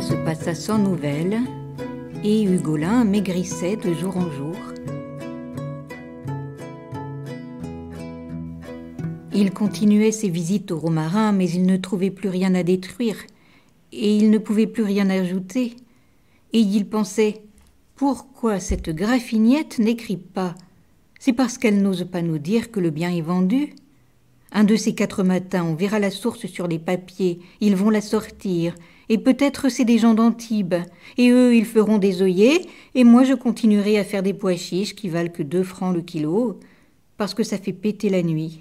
se passa sans nouvelles et Hugolin maigrissait de jour en jour. Il continuait ses visites au romarin, mais il ne trouvait plus rien à détruire, et il ne pouvait plus rien ajouter. Et il pensait Pourquoi cette graffignette n'écrit pas C'est parce qu'elle n'ose pas nous dire que le bien est vendu un de ces quatre matins, on verra la source sur les papiers, ils vont la sortir, et peut-être c'est des gens d'Antibes, et eux ils feront des œillets, et moi je continuerai à faire des pois chiches qui valent que deux francs le kilo, parce que ça fait péter la nuit.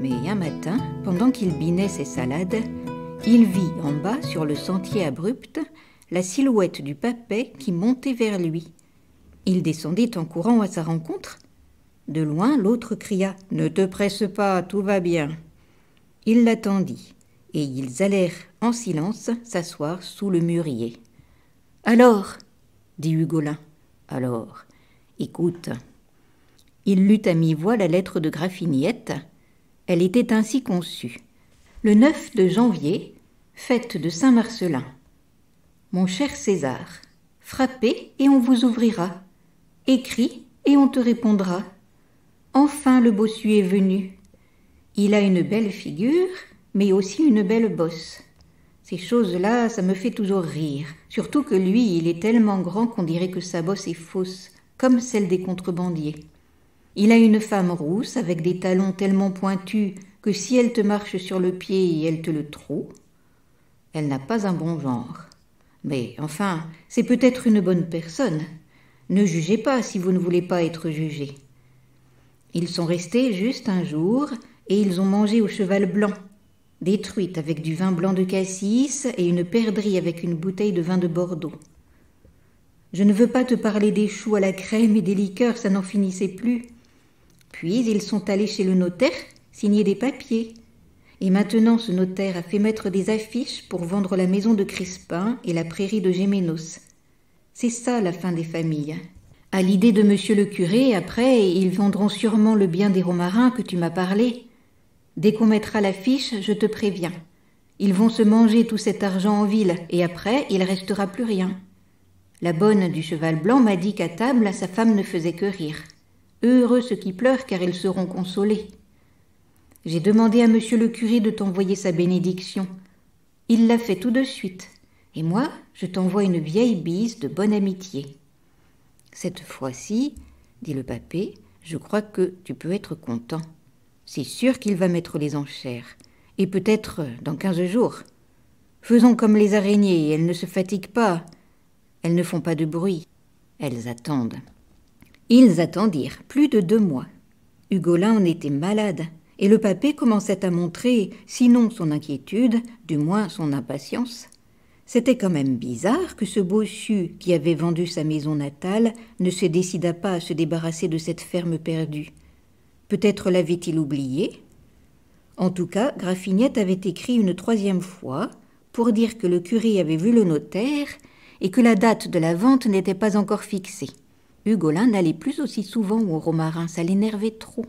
Mais un matin, pendant qu'il binait ses salades, il vit en bas, sur le sentier abrupt, la silhouette du papet qui montait vers lui. Il descendit en courant à sa rencontre. De loin, l'autre cria Ne te presse pas, tout va bien. Il l'attendit, et ils allèrent en silence s'asseoir sous le mûrier. Alors dit Hugolin. Alors, écoute. Il lut à mi-voix la lettre de Graffiniette. Elle était ainsi conçue. Le 9 de janvier, fête de Saint-Marcelin. Mon cher César, frappez et on vous ouvrira. Écris, et on te répondra. Enfin le bossu est venu. Il a une belle figure, mais aussi une belle bosse. Ces choses-là, ça me fait toujours rire, surtout que lui, il est tellement grand qu'on dirait que sa bosse est fausse, comme celle des contrebandiers. Il a une femme rousse avec des talons tellement pointus que si elle te marche sur le pied, elle te le trouve, Elle n'a pas un bon genre. Mais enfin, c'est peut-être une bonne personne, ne jugez pas si vous ne voulez pas être jugé. Ils sont restés juste un jour, et ils ont mangé au cheval blanc, des truites avec du vin blanc de cassis et une perdrix avec une bouteille de vin de Bordeaux. Je ne veux pas te parler des choux à la crème et des liqueurs, ça n'en finissait plus. Puis ils sont allés chez le notaire signer des papiers. Et maintenant ce notaire a fait mettre des affiches pour vendre la maison de Crispin et la prairie de Gémenos. C'est ça la fin des familles. À l'idée de monsieur le curé, après, ils vendront sûrement le bien des romarins que tu m'as parlé. Dès qu'on mettra l'affiche, je te préviens. Ils vont se manger tout cet argent en ville, et après, il restera plus rien. La bonne du cheval blanc m'a dit qu'à table, sa femme ne faisait que rire. Heureux ceux qui pleurent, car ils seront consolés. J'ai demandé à monsieur le curé de t'envoyer sa bénédiction. Il l'a fait tout de suite. Et moi, je t'envoie une vieille bise de bonne amitié. Cette fois-ci, dit le papé, je crois que tu peux être content. C'est sûr qu'il va mettre les enchères, et peut-être dans quinze jours. Faisons comme les araignées, elles ne se fatiguent pas, elles ne font pas de bruit, elles attendent. Ils attendirent plus de deux mois. Hugolin en était malade, et le papé commençait à montrer, sinon son inquiétude, du moins son impatience. C'était quand même bizarre que ce bossu qui avait vendu sa maison natale ne se décida pas à se débarrasser de cette ferme perdue. Peut-être l'avait-il oublié En tout cas, Graffignette avait écrit une troisième fois pour dire que le curé avait vu le notaire et que la date de la vente n'était pas encore fixée. Hugolin n'allait plus aussi souvent au romarin, ça l'énervait trop.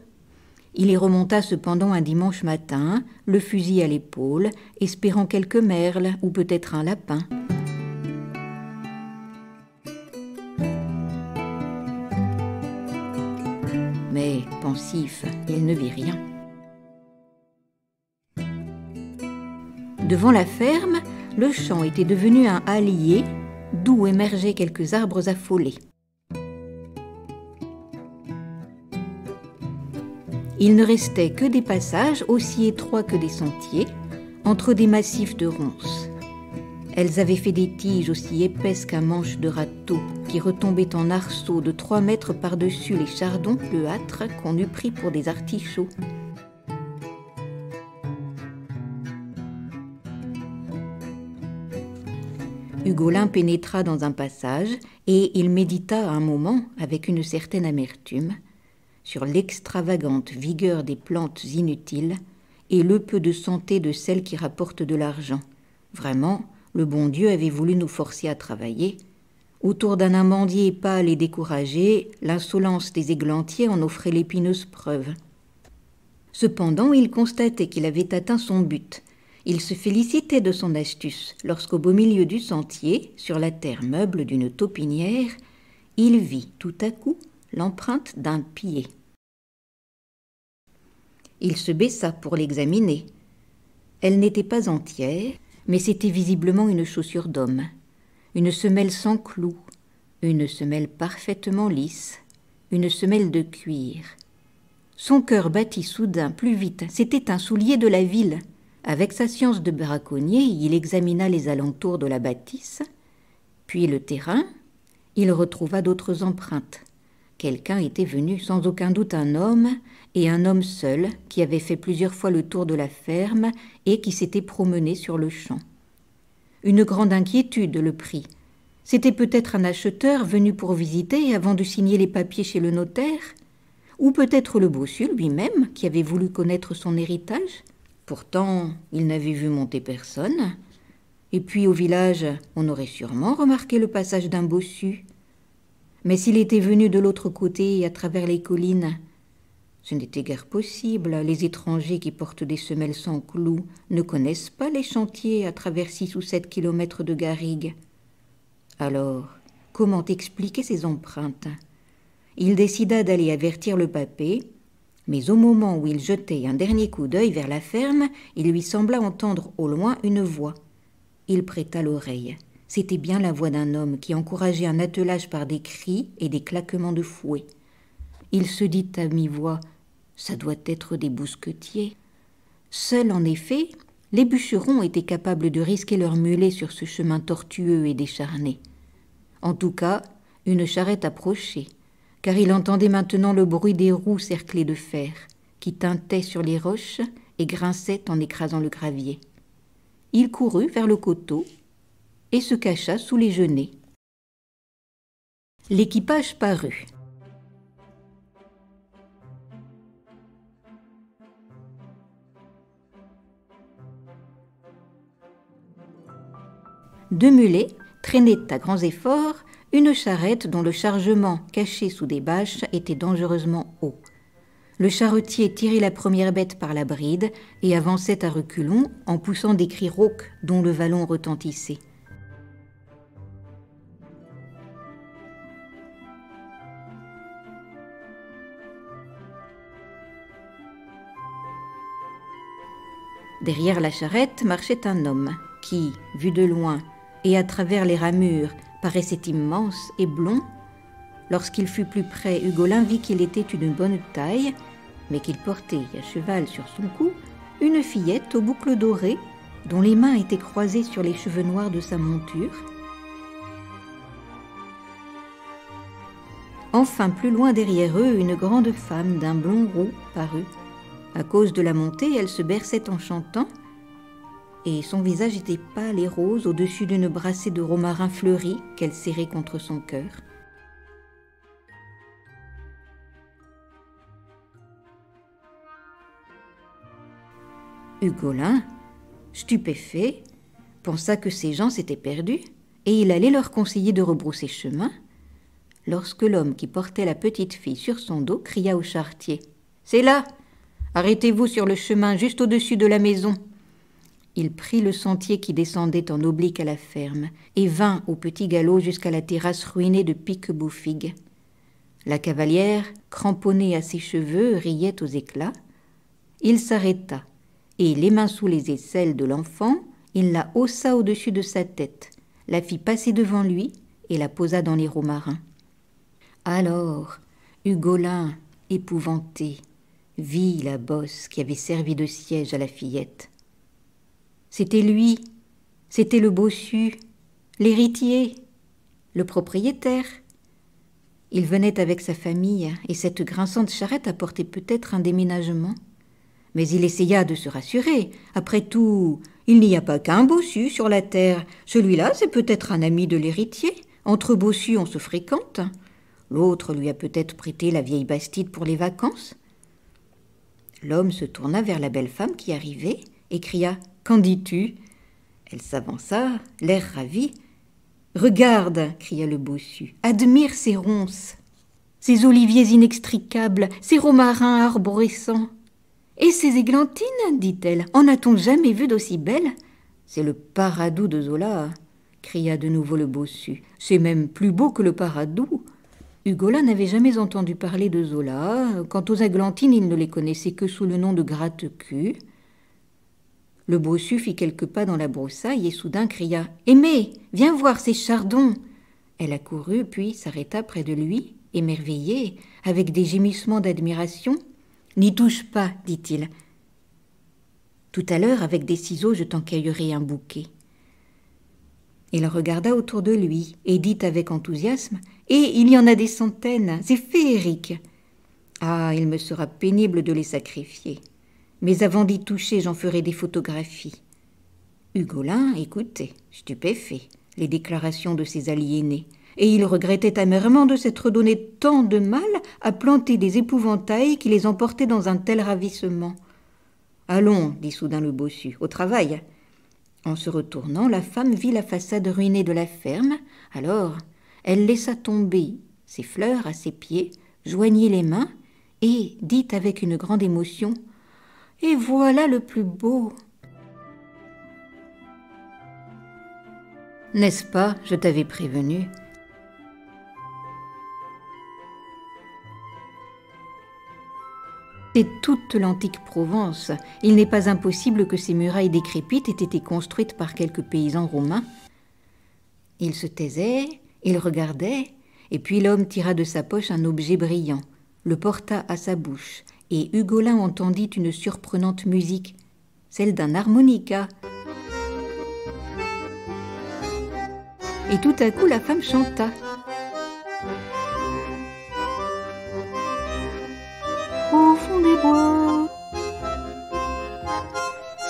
Il y remonta cependant un dimanche matin, le fusil à l'épaule, espérant quelques merles ou peut-être un lapin. Mais, pensif, il ne vit rien. Devant la ferme, le champ était devenu un hallier d'où émergeaient quelques arbres affolés. Il ne restait que des passages aussi étroits que des sentiers, entre des massifs de ronces. Elles avaient fait des tiges aussi épaisses qu'un manche de râteau, qui retombaient en arceaux de trois mètres par-dessus les chardons bleuâtres qu'on eût pris pour des artichauts. Hugolin pénétra dans un passage et il médita un moment avec une certaine amertume sur l'extravagante vigueur des plantes inutiles et le peu de santé de celles qui rapportent de l'argent. Vraiment, le bon Dieu avait voulu nous forcer à travailler. Autour d'un amandier pâle et découragé, l'insolence des églantiers en offrait l'épineuse preuve. Cependant, il constatait qu'il avait atteint son but. Il se félicitait de son astuce lorsqu'au beau milieu du sentier, sur la terre meuble d'une taupinière, il vit tout à coup l'empreinte d'un pied. Il se baissa pour l'examiner. Elle n'était pas entière, mais c'était visiblement une chaussure d'homme, une semelle sans clous, une semelle parfaitement lisse, une semelle de cuir. Son cœur battit soudain plus vite, c'était un soulier de la ville. Avec sa science de braconnier, il examina les alentours de la bâtisse, puis le terrain, il retrouva d'autres empreintes. Quelqu'un était venu, sans aucun doute un homme, et un homme seul qui avait fait plusieurs fois le tour de la ferme et qui s'était promené sur le champ. Une grande inquiétude le prit. C'était peut-être un acheteur venu pour visiter avant de signer les papiers chez le notaire, ou peut-être le bossu lui-même qui avait voulu connaître son héritage. Pourtant, il n'avait vu monter personne. Et puis au village, on aurait sûrement remarqué le passage d'un bossu. Mais s'il était venu de l'autre côté, à travers les collines, ce n'était guère possible. Les étrangers qui portent des semelles sans clous ne connaissent pas les chantiers à travers six ou sept kilomètres de garrigues. Alors, comment expliquer ces empreintes Il décida d'aller avertir le papé, mais au moment où il jetait un dernier coup d'œil vers la ferme, il lui sembla entendre au loin une voix. Il prêta l'oreille. C'était bien la voix d'un homme qui encourageait un attelage par des cris et des claquements de fouet. Il se dit à mi-voix ça doit être des bousquetiers. Seuls, en effet, les bûcherons étaient capables de risquer leurs mulets sur ce chemin tortueux et décharné. En tout cas, une charrette approchait, car il entendait maintenant le bruit des roues cerclées de fer, qui tintaient sur les roches et grinçaient en écrasant le gravier. Il courut vers le coteau et se cacha sous les genêts. L'équipage parut. deux mulets traînaient à grands efforts une charrette dont le chargement, caché sous des bâches, était dangereusement haut. Le charretier tirait la première bête par la bride et avançait à reculons en poussant des cris rauques dont le vallon retentissait. Derrière la charrette marchait un homme qui, vu de loin et à travers les ramures paraissait immense et blond, lorsqu'il fut plus près, Hugolin vit qu'il était d'une bonne taille, mais qu'il portait à cheval sur son cou une fillette aux boucles dorées dont les mains étaient croisées sur les cheveux noirs de sa monture. Enfin, plus loin derrière eux, une grande femme d'un blond roux parut. À cause de la montée, elle se berçait en chantant, et son visage était pâle et rose au-dessus d'une brassée de romarin fleuri qu'elle serrait contre son cœur. Hugolin, stupéfait, pensa que ces gens s'étaient perdus et il allait leur conseiller de rebrousser chemin, lorsque l'homme qui portait la petite fille sur son dos cria au charretier C'est là Arrêtez-vous sur le chemin juste au-dessus de la maison il prit le sentier qui descendait en oblique à la ferme et vint au petit galop jusqu'à la terrasse ruinée de pique La cavalière, cramponnée à ses cheveux, riait aux éclats. Il s'arrêta et, les mains sous les aisselles de l'enfant, il la haussa au-dessus de sa tête, la fit passer devant lui et la posa dans les marins. Alors, Hugolin, épouvanté, vit la bosse qui avait servi de siège à la fillette. C'était lui, c'était le bossu, l'héritier, le propriétaire. Il venait avec sa famille, et cette grinçante charrette apportait peut-être un déménagement. Mais il essaya de se rassurer. Après tout, il n'y a pas qu'un bossu sur la terre. Celui-là, c'est peut-être un ami de l'héritier. Entre bossus, on se fréquente. L'autre lui a peut-être prêté la vieille Bastide pour les vacances. L'homme se tourna vers la belle femme qui arrivait et cria Qu'en dis-tu Elle s'avança, l'air ravi. Regarde, cria le bossu, admire ces ronces, ces oliviers inextricables, ces romarins arborescents. Et ces églantines, dit-elle, en a-t-on jamais vu d'aussi belles C'est le paradou de Zola, cria de nouveau le bossu. C'est même plus beau que le paradou. Hugola n'avait jamais entendu parler de Zola. Quant aux églantines, il ne les connaissait que sous le nom de gratte-cul. Le bossu fit quelques pas dans la broussaille et soudain cria Aimé, viens voir ces chardons Elle accourut, puis s'arrêta près de lui, émerveillée, avec des gémissements d'admiration. N'y touche pas, dit-il. Tout à l'heure, avec des ciseaux, je t'encaillerai un bouquet. Il regarda autour de lui et dit avec enthousiasme Et eh, il y en a des centaines, c'est féerique. Ah, il me sera pénible de les sacrifier mais avant d'y toucher, j'en ferai des photographies. Hugolin écoutait, stupéfait, les déclarations de ses aliénés, et il regrettait amèrement de s'être donné tant de mal à planter des épouvantails qui les emportaient dans un tel ravissement. Allons, dit soudain le bossu, au travail. En se retournant, la femme vit la façade ruinée de la ferme, alors elle laissa tomber ses fleurs à ses pieds, joignit les mains, et dit avec une grande émotion et voilà le plus beau. N'est-ce pas, je t'avais prévenu C'est toute l'antique Provence. Il n'est pas impossible que ces murailles décrépites aient été construites par quelques paysans romains. Il se taisait, il regardait, et puis l'homme tira de sa poche un objet brillant, le porta à sa bouche, et Hugolin entendit une surprenante musique, celle d'un harmonica. Et tout à coup la femme chanta. Au fond des bois.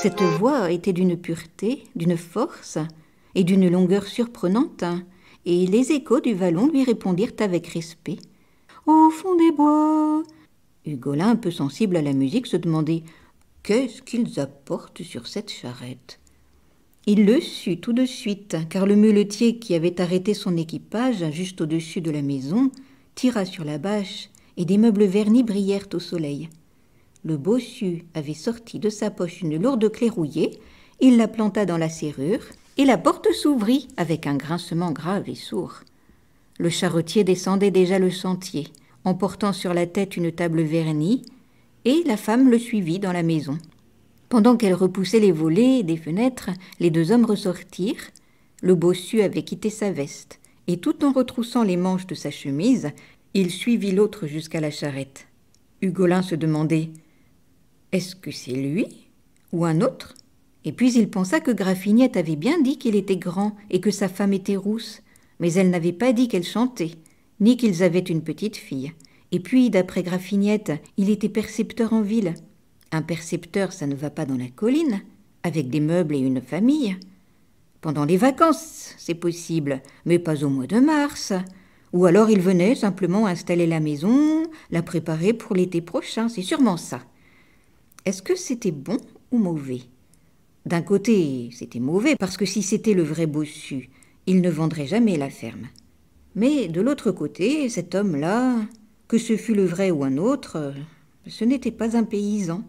Cette voix était d'une pureté, d'une force et d'une longueur surprenante, hein. et les échos du vallon lui répondirent avec respect. Au fond des bois, Hugolin, un peu sensible à la musique, se demandait Qu'est-ce qu'ils apportent sur cette charrette Il le sut tout de suite, car le muletier qui avait arrêté son équipage juste au-dessus de la maison tira sur la bâche et des meubles vernis brillèrent au soleil. Le bossu avait sorti de sa poche une lourde clé rouillée, il la planta dans la serrure et la porte s'ouvrit avec un grincement grave et sourd. Le charretier descendait déjà le sentier en portant sur la tête une table vernie, et la femme le suivit dans la maison. Pendant qu'elle repoussait les volets des fenêtres, les deux hommes ressortirent. Le bossu avait quitté sa veste, et tout en retroussant les manches de sa chemise, il suivit l'autre jusqu'à la charrette. Hugolin se demandait Est-ce que c'est lui ou un autre Et puis il pensa que Graffignette avait bien dit qu'il était grand et que sa femme était rousse, mais elle n'avait pas dit qu'elle chantait ni qu'ils avaient une petite fille. Et puis, d'après Graffignette, il était percepteur en ville. Un percepteur, ça ne va pas dans la colline, avec des meubles et une famille. Pendant les vacances, c'est possible, mais pas au mois de mars. Ou alors il venait simplement installer la maison, la préparer pour l'été prochain, c'est sûrement ça. Est-ce que c'était bon ou mauvais D'un côté, c'était mauvais, parce que si c'était le vrai bossu, il ne vendrait jamais la ferme. Mais de l'autre côté, cet homme-là, que ce fût le vrai ou un autre, ce n'était pas un paysan.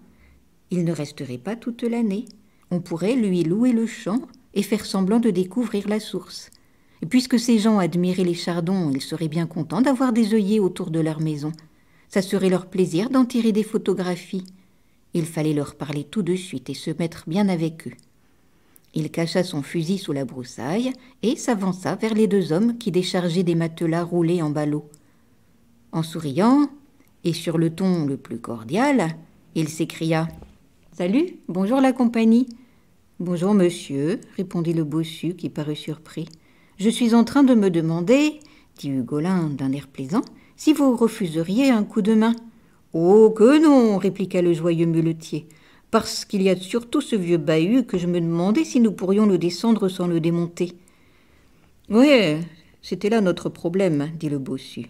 Il ne resterait pas toute l'année. On pourrait lui louer le champ et faire semblant de découvrir la source. Et puisque ces gens admiraient les chardons, ils seraient bien contents d'avoir des œillets autour de leur maison. Ça serait leur plaisir d'en tirer des photographies. Il fallait leur parler tout de suite et se mettre bien avec eux. Il cacha son fusil sous la broussaille et s'avança vers les deux hommes qui déchargeaient des matelas roulés en ballots. En souriant, et sur le ton le plus cordial, il s'écria Salut, bonjour la compagnie. Bonjour monsieur, répondit le bossu qui parut surpris. Je suis en train de me demander, dit Hugolin d'un air plaisant, si vous refuseriez un coup de main. Oh que non, répliqua le joyeux muletier parce qu'il y a surtout ce vieux bahut que je me demandais si nous pourrions le descendre sans le démonter. Oui, c'était là notre problème, dit le bossu.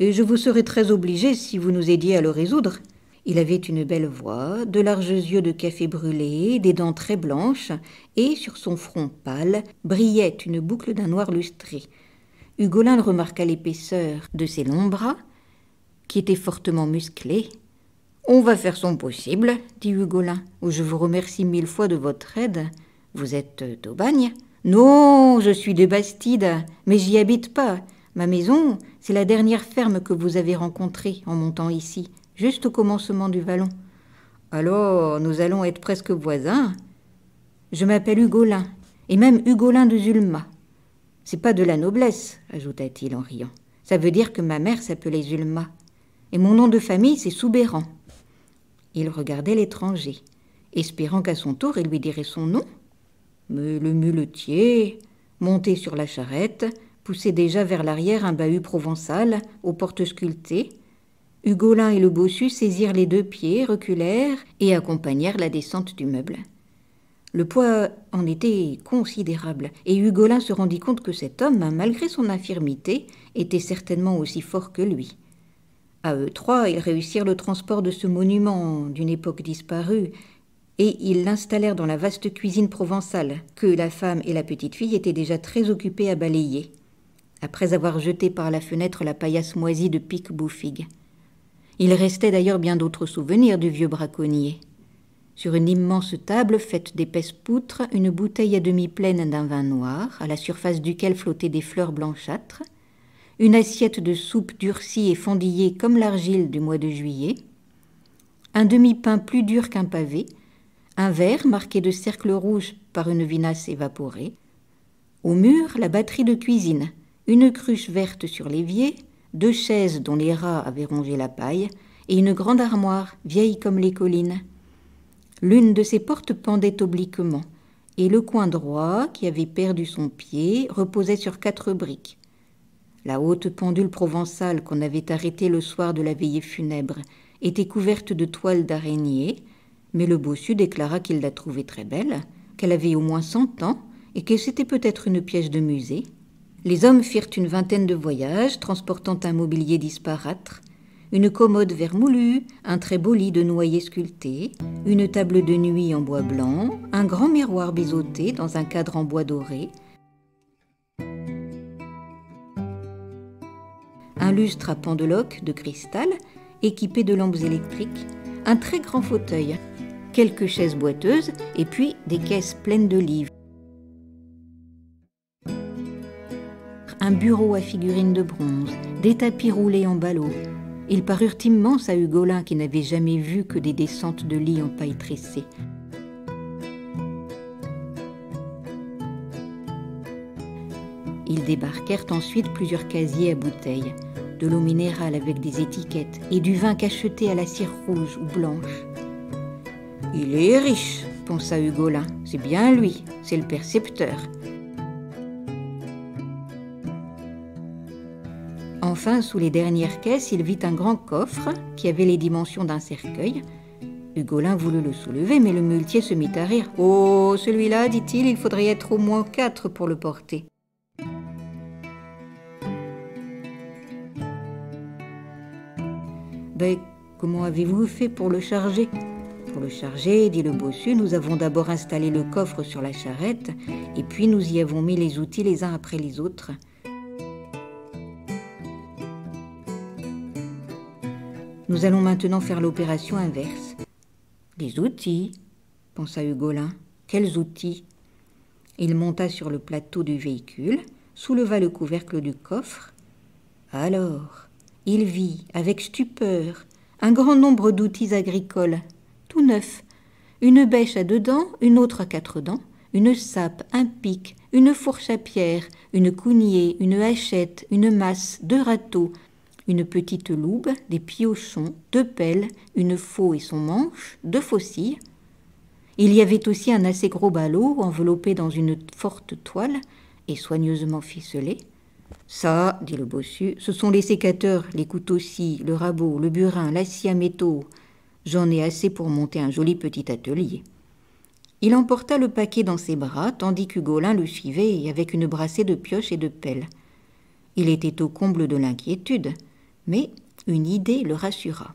Et je vous serais très obligé si vous nous aidiez à le résoudre. Il avait une belle voix, de larges yeux de café brûlé, des dents très blanches, et sur son front pâle brillait une boucle d'un noir lustré. Hugolin remarqua l'épaisseur de ses longs bras, qui étaient fortement musclés, on va faire son possible, dit Hugolin. Je vous remercie mille fois de votre aide. Vous êtes d'Aubagne Non, je suis de Bastide, mais j'y habite pas. Ma maison, c'est la dernière ferme que vous avez rencontrée en montant ici, juste au commencement du vallon. Alors, nous allons être presque voisins. Je m'appelle Hugolin, et même Hugolin de Zulma. C'est pas de la noblesse, ajouta-t-il en riant. Ça veut dire que ma mère s'appelait Zulma. Et mon nom de famille, c'est Soubéran. Il regardait l'étranger, espérant qu'à son tour il lui dirait son nom. Mais le muletier, monté sur la charrette, poussait déjà vers l'arrière un bahut provençal aux portes sculptées. Hugolin et le bossu saisirent les deux pieds, reculèrent et accompagnèrent la descente du meuble. Le poids en était considérable, et Hugolin se rendit compte que cet homme, malgré son infirmité, était certainement aussi fort que lui. À eux trois, ils réussirent le transport de ce monument d'une époque disparue, et ils l'installèrent dans la vaste cuisine provençale, que la femme et la petite fille étaient déjà très occupées à balayer, après avoir jeté par la fenêtre la paillasse moisie de pique bouffigue. Il restait d'ailleurs bien d'autres souvenirs du vieux braconnier. Sur une immense table faite d'épaisses poutres, une bouteille à demi pleine d'un vin noir, à la surface duquel flottaient des fleurs blanchâtres, une assiette de soupe durcie et fendillée comme l'argile du mois de juillet, un demi-pain plus dur qu'un pavé, un verre marqué de cercles rouges par une vinasse évaporée, au mur la batterie de cuisine, une cruche verte sur l'évier, deux chaises dont les rats avaient rongé la paille, et une grande armoire, vieille comme les collines. L'une de ses portes pendait obliquement, et le coin droit, qui avait perdu son pied, reposait sur quatre briques. La haute pendule provençale qu'on avait arrêtée le soir de la veillée funèbre était couverte de toiles d'araignée, mais le bossu déclara qu'il la trouvait très belle, qu'elle avait au moins cent ans et que c'était peut-être une pièce de musée. Les hommes firent une vingtaine de voyages, transportant un mobilier disparâtre, une commode vermoulue, un très beau lit de noyer sculpté, une table de nuit en bois blanc, un grand miroir biseauté dans un cadre en bois doré, un lustre à pendeloques de cristal équipé de lampes électriques, un très grand fauteuil, quelques chaises boiteuses et puis des caisses pleines de livres. Un bureau à figurines de bronze, des tapis roulés en ballot. Ils parurent immenses à Hugolin qui n'avait jamais vu que des descentes de lits en paille tressée. Ils débarquèrent ensuite plusieurs casiers à bouteilles, de l'eau minérale avec des étiquettes et du vin cacheté à la cire rouge ou blanche. Il est riche, pensa Hugolin. C'est bien lui, c'est le percepteur. Enfin, sous les dernières caisses, il vit un grand coffre qui avait les dimensions d'un cercueil. Hugolin voulut le soulever, mais le muletier se mit à rire. Oh, celui-là, dit-il, il faudrait être au moins quatre pour le porter. Ben, comment avez-vous fait pour le charger Pour le charger, dit le bossu, nous avons d'abord installé le coffre sur la charrette, et puis nous y avons mis les outils les uns après les autres. Nous allons maintenant faire l'opération inverse. Les outils, pensa Hugolin. Quels outils Il monta sur le plateau du véhicule, souleva le couvercle du coffre. Alors, il vit, avec stupeur, un grand nombre d'outils agricoles, tout neufs, une bêche à deux dents, une autre à quatre dents, une sape, un pic, une fourche à pierre, une counier, une hachette, une masse, deux râteaux, une petite loube, des piochons, deux pelles, une faux et son manche, deux faucilles. Il y avait aussi un assez gros ballot enveloppé dans une forte toile et soigneusement ficelé. Ça, dit le bossu, ce sont les sécateurs, les couteaux ci le rabot, le burin, l'acier à métaux. J'en ai assez pour monter un joli petit atelier. Il emporta le paquet dans ses bras, tandis qu'Hugolin le suivait avec une brassée de pioches et de pelles. Il était au comble de l'inquiétude, mais une idée le rassura.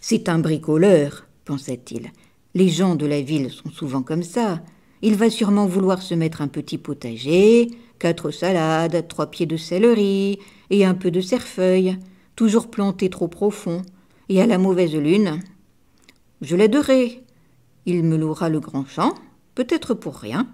C'est un bricoleur, » pensa-t-il. il Les gens de la ville sont souvent comme ça. Il va sûrement vouloir se mettre un petit potager, quatre salades, trois pieds de céleri et un peu de cerfeuil, toujours plantés trop profond, et à la mauvaise lune. Je l'adorerai. »« Il me louera le grand champ, peut-être pour rien.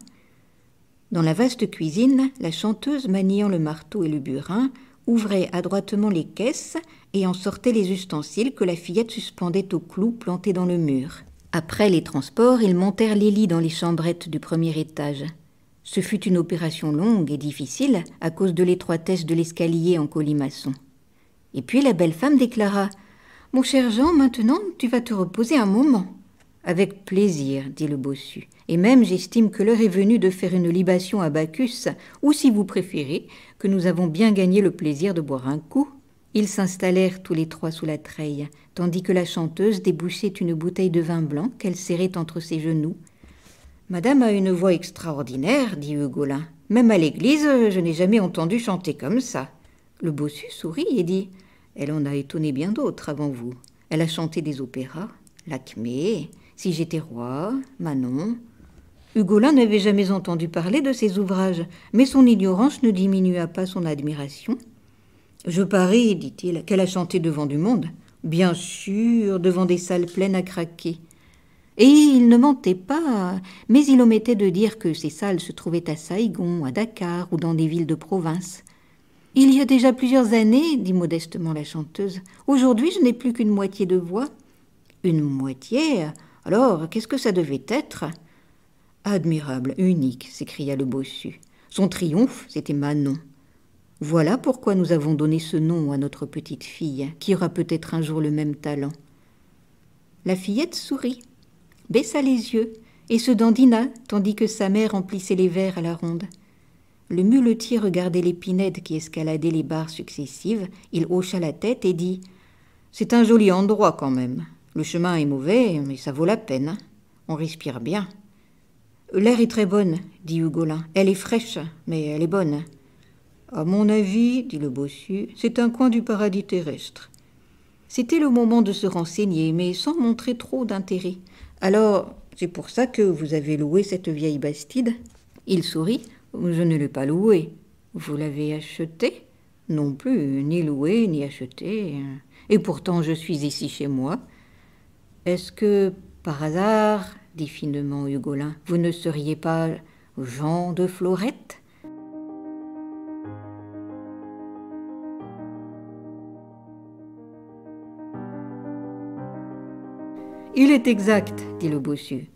Dans la vaste cuisine, la chanteuse, maniant le marteau et le burin, ouvrait adroitement les caisses et en sortait les ustensiles que la fillette suspendait aux clous plantés dans le mur. Après les transports, ils montèrent les lits dans les chambrettes du premier étage. Ce fut une opération longue et difficile à cause de l'étroitesse de l'escalier en colimaçon. Et puis la belle femme déclara Mon cher Jean, maintenant tu vas te reposer un moment. Avec plaisir, dit le bossu, et même j'estime que l'heure est venue de faire une libation à Bacchus, ou si vous préférez, que nous avons bien gagné le plaisir de boire un coup. Ils s'installèrent tous les trois sous la treille, tandis que la chanteuse débouchait une bouteille de vin blanc qu'elle serrait entre ses genoux Madame a une voix extraordinaire, dit Hugolin. Même à l'église, je n'ai jamais entendu chanter comme ça. Le bossu sourit et dit Elle en a étonné bien d'autres avant vous. Elle a chanté des opéras, L'Acmé, Si j'étais roi, Manon. Hugolin n'avait jamais entendu parler de ces ouvrages, mais son ignorance ne diminua pas son admiration. Je parie, dit-il, qu'elle a chanté devant du monde. Bien sûr, devant des salles pleines à craquer. Et il ne mentait pas, mais il omettait de dire que ces salles se trouvaient à Saïgon, à Dakar ou dans des villes de province. Il y a déjà plusieurs années, dit modestement la chanteuse, aujourd'hui je n'ai plus qu'une moitié de voix. Une moitié Alors, qu'est-ce que ça devait être Admirable, unique, s'écria le bossu. Son triomphe, c'était Manon. Voilà pourquoi nous avons donné ce nom à notre petite fille, qui aura peut-être un jour le même talent. La fillette sourit baissa les yeux et se dandina tandis que sa mère emplissait les verres à la ronde. Le muletier regardait l'épinette qui escaladait les barres successives, il hocha la tête et dit C'est un joli endroit quand même. Le chemin est mauvais, mais ça vaut la peine. On respire bien. L'air est très bonne, dit Hugolin. Elle est fraîche, mais elle est bonne. À mon avis, dit le bossu, c'est un coin du paradis terrestre. C'était le moment de se renseigner, mais sans montrer trop d'intérêt. Alors, c'est pour ça que vous avez loué cette vieille Bastide Il sourit. Je ne l'ai pas louée. Vous l'avez achetée Non plus, ni louée, ni achetée. Et pourtant, je suis ici chez moi. Est-ce que, par hasard, dit finement Hugolin, vous ne seriez pas Jean de Florette Il est exact, dit le bossu,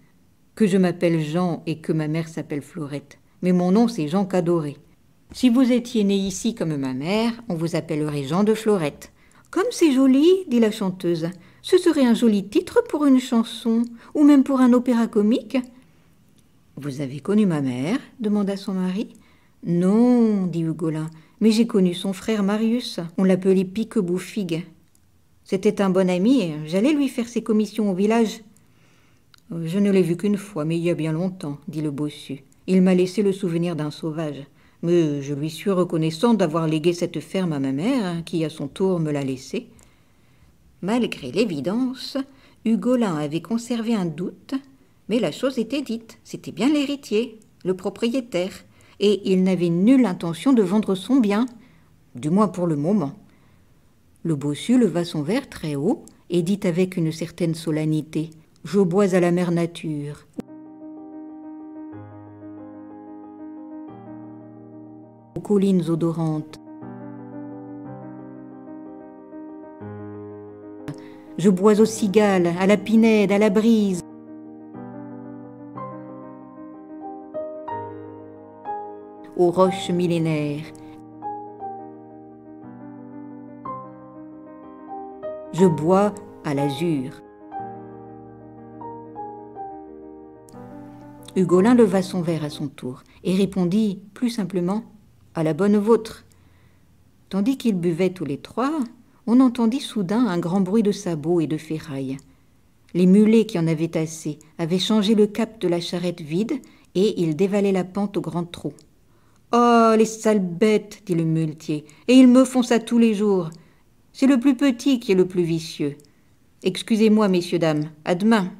que je m'appelle Jean et que ma mère s'appelle Florette, mais mon nom c'est Jean Cadoré. Si vous étiez né ici comme ma mère, on vous appellerait Jean de Florette. Comme c'est joli, dit la chanteuse. Ce serait un joli titre pour une chanson, ou même pour un opéra comique. Vous avez connu ma mère demanda son mari. Non, dit Hugolin, mais j'ai connu son frère Marius. On l'appelait Pique c'était un bon ami, j'allais lui faire ses commissions au village. Je ne l'ai vu qu'une fois, mais il y a bien longtemps, dit le bossu. Il m'a laissé le souvenir d'un sauvage. Mais je lui suis reconnaissant d'avoir légué cette ferme à ma mère, hein, qui à son tour me l'a laissée. Malgré l'évidence, Hugolin avait conservé un doute, mais la chose était dite, c'était bien l'héritier, le propriétaire, et il n'avait nulle intention de vendre son bien, du moins pour le moment. Le bossu leva son verre très haut et dit avec une certaine solennité Je bois à la mère nature. Aux collines odorantes. Je bois aux cigales, à la pinède, à la brise. aux roches millénaires, de bois à l'azur. Hugolin leva son verre à son tour et répondit plus simplement à la bonne vôtre. Tandis qu'ils buvaient tous les trois, on entendit soudain un grand bruit de sabots et de ferrailles. Les mulets qui en avaient assez avaient changé le cap de la charrette vide et ils dévalaient la pente au grand trot. Oh, les sales bêtes dit le muletier, et ils me font ça tous les jours. C'est le plus petit qui est le plus vicieux. Excusez-moi, messieurs, dames, à demain.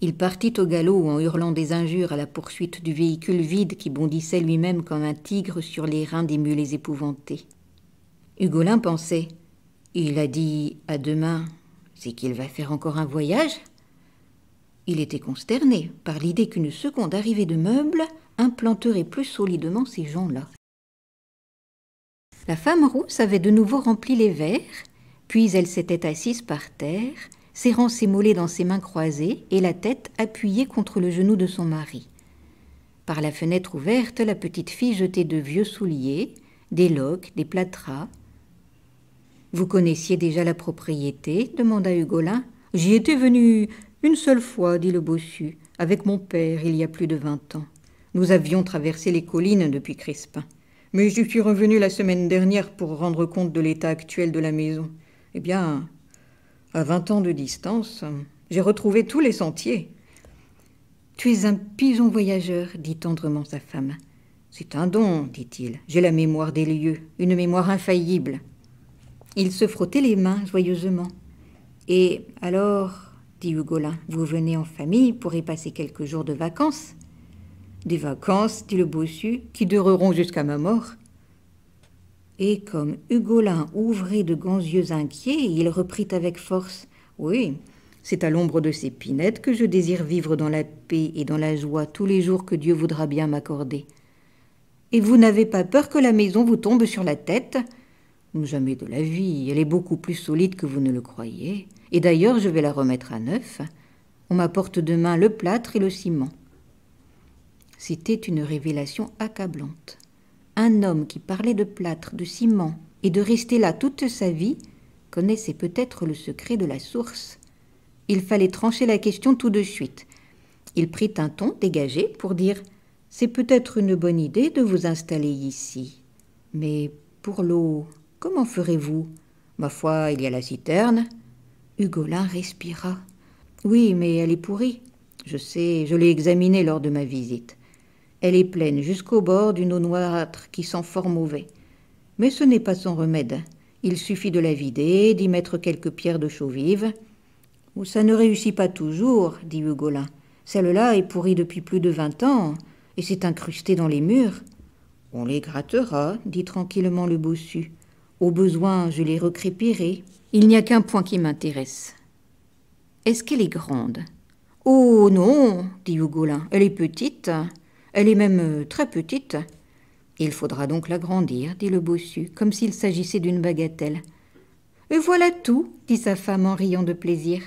Il partit au galop en hurlant des injures à la poursuite du véhicule vide qui bondissait lui-même comme un tigre sur les reins des mulets épouvantés. Hugolin pensait Il a dit à demain, c'est qu'il va faire encore un voyage Il était consterné par l'idée qu'une seconde arrivée de meubles implanterait plus solidement ces gens-là. La femme rousse avait de nouveau rempli les verres puis elle s'était assise par terre, serrant ses mollets dans ses mains croisées et la tête appuyée contre le genou de son mari. Par la fenêtre ouverte, la petite fille jetait de vieux souliers, des loques, des plâtras. Vous connaissiez déjà la propriété demanda Hugolin. J'y étais venu une seule fois, dit le bossu, avec mon père il y a plus de vingt ans. Nous avions traversé les collines depuis Crispin. Mais je suis revenu la semaine dernière pour rendre compte de l'état actuel de la maison. Eh bien, à vingt ans de distance, j'ai retrouvé tous les sentiers. Tu es un pigeon voyageur, dit tendrement sa femme. C'est un don, dit-il. J'ai la mémoire des lieux, une mémoire infaillible. Il se frottait les mains joyeusement. Et alors, dit Hugolin, vous venez en famille pour y passer quelques jours de vacances Des vacances, dit le bossu, qui dureront jusqu'à ma mort. Et comme Hugolin ouvrait de grands yeux inquiets, il reprit avec force Oui, c'est à l'ombre de ces pinettes que je désire vivre dans la paix et dans la joie tous les jours que Dieu voudra bien m'accorder. Et vous n'avez pas peur que la maison vous tombe sur la tête Jamais de la vie, elle est beaucoup plus solide que vous ne le croyez. Et d'ailleurs, je vais la remettre à neuf. On m'apporte demain le plâtre et le ciment. C'était une révélation accablante. Un homme qui parlait de plâtre, de ciment, et de rester là toute sa vie, connaissait peut-être le secret de la source. Il fallait trancher la question tout de suite. Il prit un ton dégagé pour dire C'est peut-être une bonne idée de vous installer ici. Mais pour l'eau, comment ferez-vous Ma foi, il y a la citerne. Hugolin respira. Oui, mais elle est pourrie. Je sais, je l'ai examinée lors de ma visite. Elle est pleine jusqu'au bord d'une eau noirâtre qui sent fort mauvais. Mais ce n'est pas son remède. Il suffit de la vider, d'y mettre quelques pierres de chaux vive. Ça ne réussit pas toujours, dit Hugolin. Celle-là est pourrie depuis plus de vingt ans et s'est incrustée dans les murs. On les grattera, dit tranquillement le bossu. Au besoin, je les recrépirai. Il n'y a qu'un point qui m'intéresse. Est-ce qu'elle est grande Oh non, dit Hugolin. Elle est petite. Elle est même euh, très petite. Il faudra donc l'agrandir, dit le bossu, comme s'il s'agissait d'une bagatelle. Et voilà tout, dit sa femme en riant de plaisir.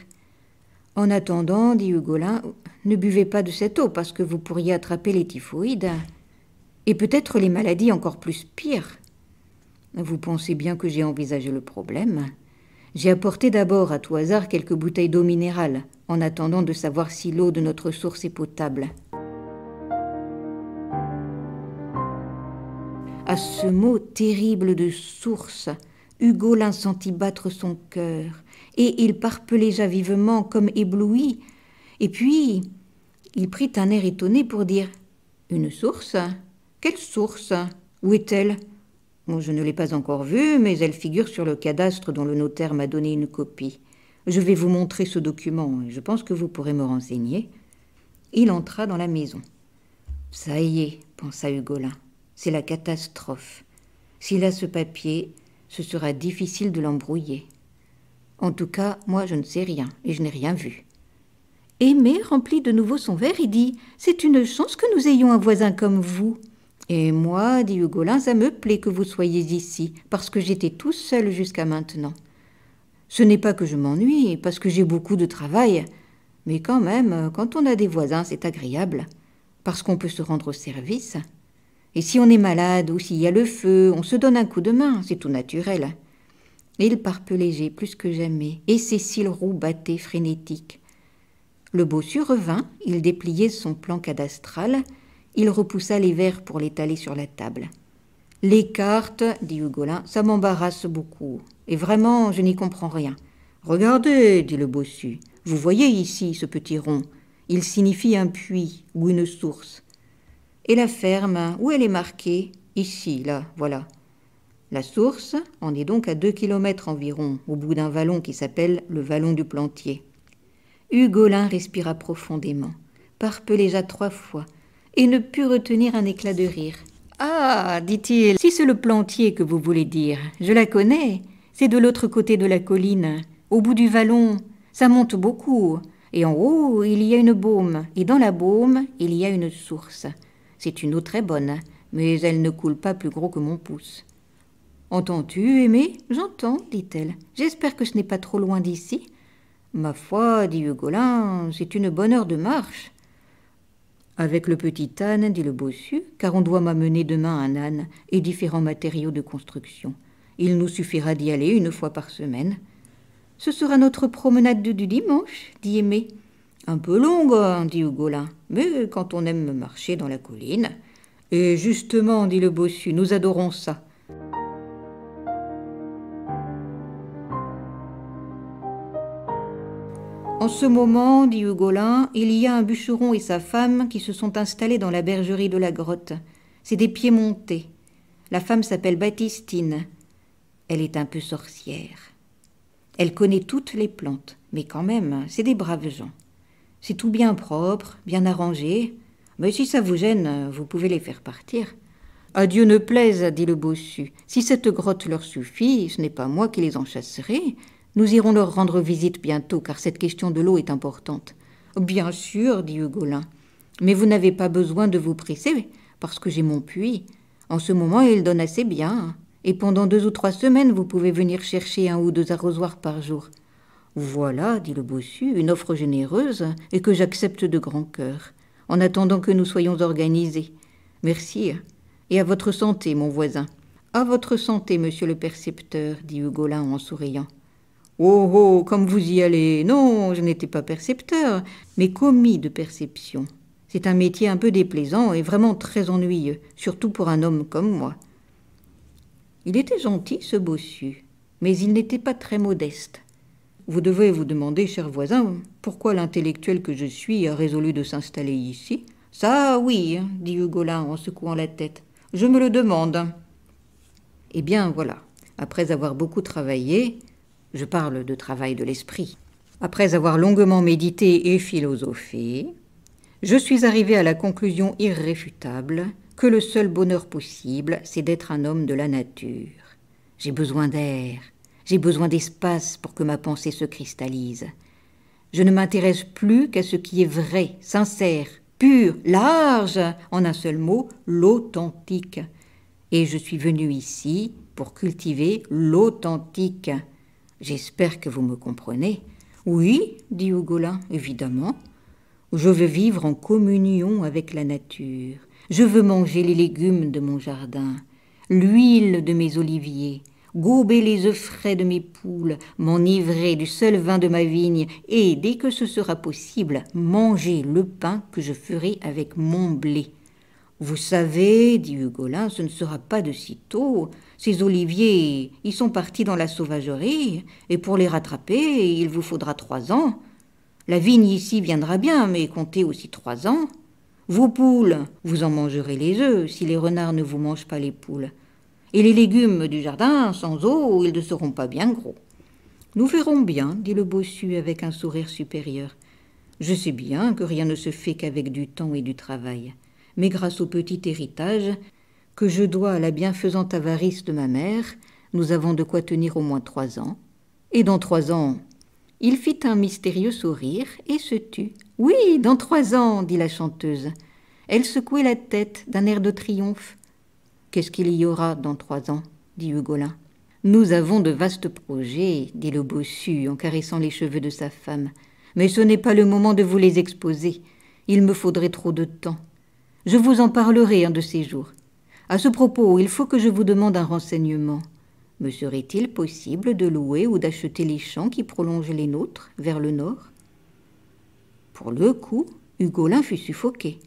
En attendant, dit Hugolin, ne buvez pas de cette eau parce que vous pourriez attraper les typhoïdes et peut-être les maladies encore plus pires. Vous pensez bien que j'ai envisagé le problème. J'ai apporté d'abord à tout hasard quelques bouteilles d'eau minérale en attendant de savoir si l'eau de notre source est potable. À ce mot terrible de source, Hugolin sentit battre son cœur, et il parpeléja vivement comme ébloui. Et puis, il prit un air étonné pour dire Une source Quelle source Où est-elle Je ne l'ai pas encore vue, mais elle figure sur le cadastre dont le notaire m'a donné une copie. Je vais vous montrer ce document, et je pense que vous pourrez me renseigner. Il entra dans la maison. Ça y est, pensa Hugolin c'est la catastrophe. S'il a ce papier, ce sera difficile de l'embrouiller. En tout cas, moi je ne sais rien et je n'ai rien vu. Aimé remplit de nouveau son verre et dit C'est une chance que nous ayons un voisin comme vous. Et moi, dit Hugolin, ça me plaît que vous soyez ici, parce que j'étais tout seul jusqu'à maintenant. Ce n'est pas que je m'ennuie, parce que j'ai beaucoup de travail, mais quand même, quand on a des voisins, c'est agréable, parce qu'on peut se rendre au service. Et si on est malade ou s'il y a le feu, on se donne un coup de main, c'est tout naturel. Et il parpe léger plus que jamais, et ses cils roux battaient frénétiques. Le bossu revint, il dépliait son plan cadastral, il repoussa les verres pour l'étaler sur la table. Les cartes, dit Hugolin, ça m'embarrasse beaucoup, et vraiment je n'y comprends rien. Regardez, dit le bossu, vous voyez ici ce petit rond. Il signifie un puits ou une source. Et la ferme, où elle est marquée Ici, là, voilà. La source en est donc à deux kilomètres environ, au bout d'un vallon qui s'appelle le vallon du Plantier. Hugolin respira profondément, déjà trois fois, et ne put retenir un éclat de rire. Ah dit-il, si c'est le plantier que vous voulez dire, je la connais. C'est de l'autre côté de la colline, au bout du vallon. Ça monte beaucoup. Et en haut, il y a une baume, et dans la baume, il y a une source. C'est une eau très bonne, mais elle ne coule pas plus gros que mon pouce. Entends-tu, Aimé J'entends, dit-elle. J'espère que ce n'est pas trop loin d'ici. Ma foi, dit Hugolin, c'est une bonne heure de marche. Avec le petit âne, dit le bossu, car on doit m'amener demain un âne et différents matériaux de construction. Il nous suffira d'y aller une fois par semaine. Ce sera notre promenade du dimanche, dit Aimée. Un peu longue, hein, dit Hugolin, mais quand on aime marcher dans la colline. Et justement, dit le bossu, nous adorons ça. En ce moment, dit Hugolin, il y a un bûcheron et sa femme qui se sont installés dans la bergerie de la grotte. C'est des pieds montés. La femme s'appelle Baptistine. Elle est un peu sorcière. Elle connaît toutes les plantes, mais quand même, c'est des braves gens. C'est tout bien propre, bien arrangé. Mais si ça vous gêne, vous pouvez les faire partir. À Dieu ne plaise, dit le bossu. Si cette grotte leur suffit, ce n'est pas moi qui les en chasserai. Nous irons leur rendre visite bientôt, car cette question de l'eau est importante. Bien sûr, dit Hugolin. Mais vous n'avez pas besoin de vous presser, parce que j'ai mon puits. En ce moment, il donne assez bien. Et pendant deux ou trois semaines, vous pouvez venir chercher un ou deux arrosoirs par jour. Voilà, dit le bossu, une offre généreuse et que j'accepte de grand cœur, en attendant que nous soyons organisés. Merci, et à votre santé, mon voisin. À votre santé, monsieur le percepteur, dit Hugolin en souriant. Oh oh, comme vous y allez Non, je n'étais pas percepteur, mais commis de perception. C'est un métier un peu déplaisant et vraiment très ennuyeux, surtout pour un homme comme moi. Il était gentil, ce bossu, mais il n'était pas très modeste. Vous devez vous demander, cher voisin, pourquoi l'intellectuel que je suis a résolu de s'installer ici Ça, oui, dit Hugolin en secouant la tête. Je me le demande. Eh bien, voilà. Après avoir beaucoup travaillé, je parle de travail de l'esprit. Après avoir longuement médité et philosophé, je suis arrivé à la conclusion irréfutable que le seul bonheur possible, c'est d'être un homme de la nature. J'ai besoin d'air, j'ai besoin d'espace pour que ma pensée se cristallise. Je ne m'intéresse plus qu'à ce qui est vrai, sincère, pur, large, en un seul mot, l'authentique. Et je suis venu ici pour cultiver l'authentique. J'espère que vous me comprenez. Oui, dit hugolin évidemment. Je veux vivre en communion avec la nature. Je veux manger les légumes de mon jardin, l'huile de mes oliviers, Gober les œufs frais de mes poules, m'enivrer du seul vin de ma vigne, et, dès que ce sera possible, manger le pain que je ferai avec mon blé. Vous savez, dit Hugolin, ce ne sera pas de si tôt. Ces oliviers, ils sont partis dans la sauvagerie, et pour les rattraper, il vous faudra trois ans. La vigne ici viendra bien, mais comptez aussi trois ans. Vos poules, vous en mangerez les œufs si les renards ne vous mangent pas les poules et les légumes du jardin sans eau, ils ne seront pas bien gros. Nous verrons bien, dit le bossu avec un sourire supérieur. Je sais bien que rien ne se fait qu'avec du temps et du travail, mais grâce au petit héritage que je dois à la bienfaisante avarice de ma mère, nous avons de quoi tenir au moins trois ans. Et dans trois ans. Il fit un mystérieux sourire et se tut. Oui, dans trois ans, dit la chanteuse. Elle secouait la tête d'un air de triomphe. Qu'est-ce qu'il y aura dans trois ans dit Hugolin. Nous avons de vastes projets, dit le bossu en caressant les cheveux de sa femme, mais ce n'est pas le moment de vous les exposer. Il me faudrait trop de temps. Je vous en parlerai un de ces jours. À ce propos, il faut que je vous demande un renseignement. Me serait-il possible de louer ou d'acheter les champs qui prolongent les nôtres vers le nord Pour le coup, Hugolin fut suffoqué.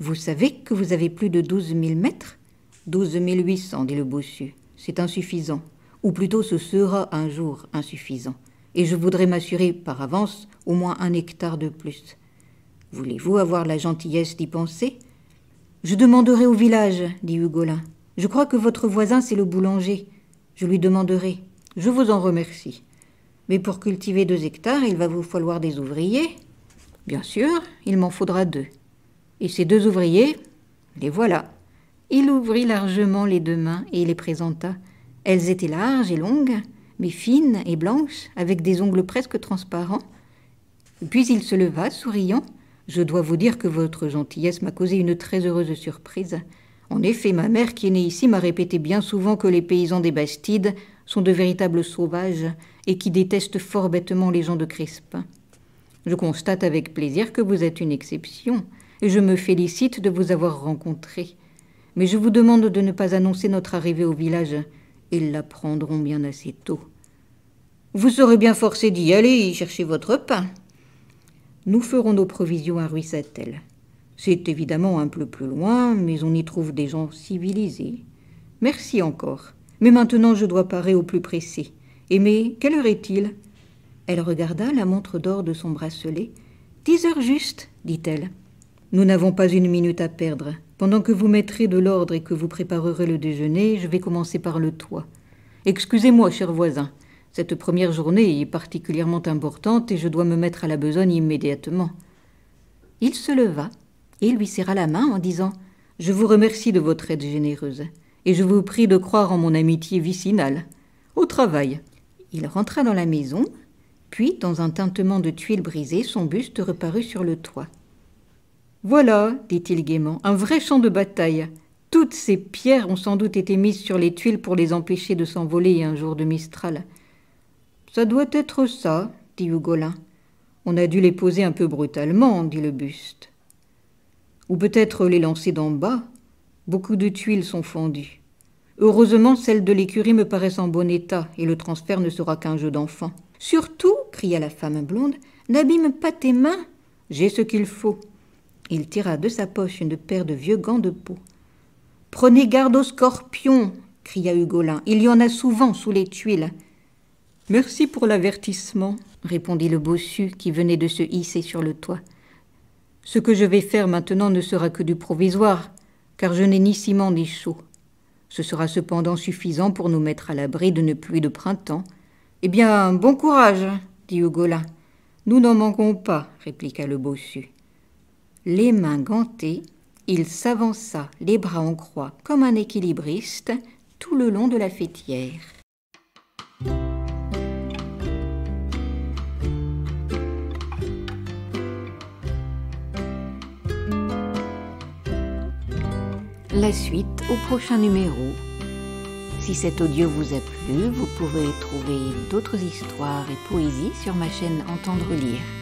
Vous savez que vous avez plus de douze mille mètres Douze mille huit cents, dit le bossu. C'est insuffisant, ou plutôt ce sera un jour insuffisant, et je voudrais m'assurer par avance au moins un hectare de plus. Voulez-vous avoir la gentillesse d'y penser Je demanderai au village, dit Hugolin. Je crois que votre voisin, c'est le boulanger. Je lui demanderai. Je vous en remercie. Mais pour cultiver deux hectares, il va vous falloir des ouvriers. Bien sûr, il m'en faudra deux. Et ces deux ouvriers, les voilà. Il ouvrit largement les deux mains et les présenta. Elles étaient larges et longues, mais fines et blanches, avec des ongles presque transparents. Puis il se leva, souriant. Je dois vous dire que votre gentillesse m'a causé une très heureuse surprise. En effet, ma mère, qui est née ici, m'a répété bien souvent que les paysans des Bastides sont de véritables sauvages et qui détestent fort bêtement les gens de Crisp. Je constate avec plaisir que vous êtes une exception, et je me félicite de vous avoir rencontré mais je vous demande de ne pas annoncer notre arrivée au village. Ils l'apprendront bien assez tôt. Vous serez bien forcé d'y aller et chercher votre pain. Nous ferons nos provisions à Ruissatel. C'est évidemment un peu plus loin, mais on y trouve des gens civilisés. Merci encore. Mais maintenant je dois parer au plus pressé. Et mais quelle heure est-il Elle regarda la montre d'or de son bracelet. Dix heures juste, dit-elle. Nous n'avons pas une minute à perdre. Pendant que vous mettrez de l'ordre et que vous préparerez le déjeuner, je vais commencer par le toit. Excusez-moi, cher voisin. Cette première journée est particulièrement importante et je dois me mettre à la besogne immédiatement. Il se leva et lui serra la main en disant Je vous remercie de votre aide généreuse et je vous prie de croire en mon amitié vicinale. Au travail. Il rentra dans la maison, puis, dans un tintement de tuiles brisées, son buste reparut sur le toit. Voilà, dit-il gaiement, un vrai champ de bataille. Toutes ces pierres ont sans doute été mises sur les tuiles pour les empêcher de s'envoler un jour de Mistral. Ça doit être ça, dit Hugolin. On a dû les poser un peu brutalement, dit le buste. Ou peut-être les lancer d'en bas. Beaucoup de tuiles sont fendues. Heureusement, celles de l'écurie me paraissent en bon état, et le transfert ne sera qu'un jeu d'enfant. Surtout, cria la femme blonde, n'abîme pas tes mains. J'ai ce qu'il faut. Il tira de sa poche une paire de vieux gants de peau. Prenez garde aux scorpions cria Hugolin. Il y en a souvent sous les tuiles. Merci pour l'avertissement, répondit le bossu qui venait de se hisser sur le toit. Ce que je vais faire maintenant ne sera que du provisoire, car je n'ai ni ciment ni chaux. Ce sera cependant suffisant pour nous mettre à l'abri ne pluie de printemps. Eh bien, bon courage, dit Hugolin. Nous n'en manquons pas, répliqua le bossu. Les mains gantées, il s'avança, les bras en croix, comme un équilibriste, tout le long de la fêtière. La suite au prochain numéro. Si cet audio vous a plu, vous pouvez trouver d'autres histoires et poésies sur ma chaîne Entendre lire.